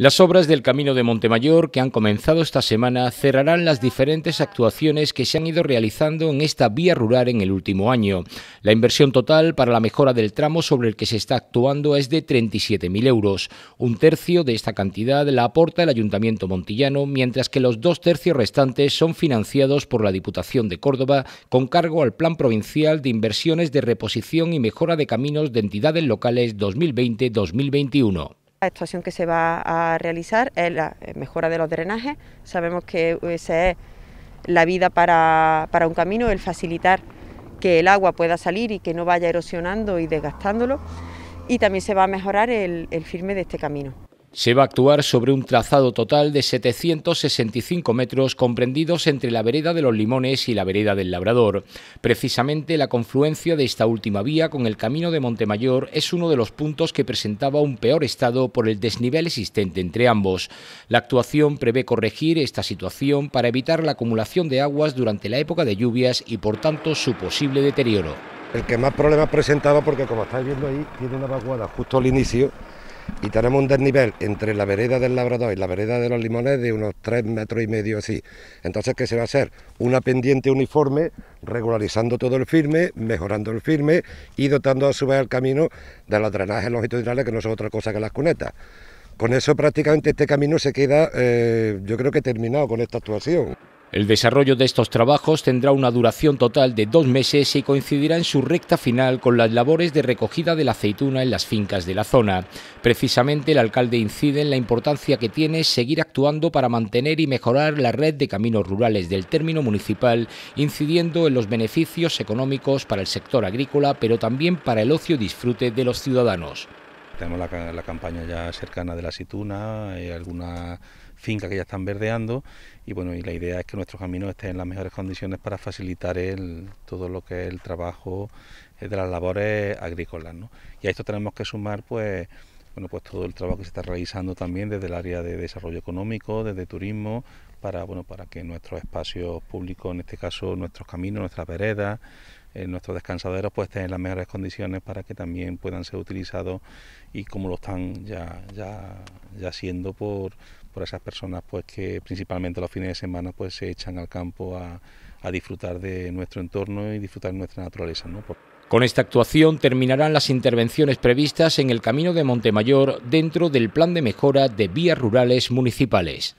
Las obras del Camino de Montemayor, que han comenzado esta semana, cerrarán las diferentes actuaciones que se han ido realizando en esta vía rural en el último año. La inversión total para la mejora del tramo sobre el que se está actuando es de 37.000 euros. Un tercio de esta cantidad la aporta el Ayuntamiento Montillano, mientras que los dos tercios restantes son financiados por la Diputación de Córdoba, con cargo al Plan Provincial de Inversiones de Reposición y Mejora de Caminos de Entidades Locales 2020-2021. La actuación que se va a realizar es la eh, mejora de los drenajes. Sabemos que eh, esa es la vida para, un camino, el facilitar que el agua pueda salir y que no vaya erosionando y desgastándolo. Y también se va a mejorar el firme de este camino. Se va a actuar sobre un trazado total de 765 metros comprendidos entre la vereda de los Limones y la vereda del Labrador. Precisamente la confluencia de esta última vía con el camino de Montemayor es uno de los puntos que presentaba un peor estado por el desnivel existente entre ambos. La actuación prevé corregir esta situación para evitar la acumulación de aguas durante la época de lluvias y por tanto su posible deterioro. El que más problemas presentaba porque como estáis viendo ahí tiene una vaguada justo al inicio y tenemos un desnivel entre la vereda del Labrador y la vereda de los Limones de unos tres metros y medio así. Entonces, que se va a hacer? Una pendiente uniforme, regularizando todo el firme, mejorando el firme y dotando a su vez el camino de los drenajes longitudinales, que no son otra cosa que las cunetas. Con eso prácticamente este camino se queda, eh, yo creo que terminado con esta actuación. El desarrollo de estos trabajos tendrá una duración total de dos meses y coincidirá en su recta final con las labores de recogida de la aceituna en las fincas de la zona. Precisamente el alcalde incide en la importancia que tiene seguir actuando para mantener y mejorar la red de caminos rurales del término municipal, incidiendo en los beneficios económicos para el sector agrícola, pero también para el ocio y disfrute de los ciudadanos. Tenemos la, campaña ya cercana de la Situna, hay alguna fincas que ya están verdeando y bueno, y la idea es que nuestros caminos estén en las mejores condiciones para facilitar el, todo lo que es el trabajo eh, de las labores agrícolas. Y a esto tenemos que sumar pues bueno, pues todo el trabajo que se está realizando también desde el área de desarrollo económico, desde turismo, para bueno, para que nuestros espacios públicos, en este caso nuestros caminos, nuestras veredas, nuestros descansaderos pues estén en las mejores condiciones para que también puedan ser utilizados y como lo están ya, ya, siendo por, esas personas pues que principalmente los fines de semana pues se echan al campo a, disfrutar de nuestro entorno y disfrutar de nuestra naturaleza. Con esta actuación terminarán las intervenciones previstas en el Camino de Montemayor dentro del Plan de Mejora de Vías Rurales Municipales.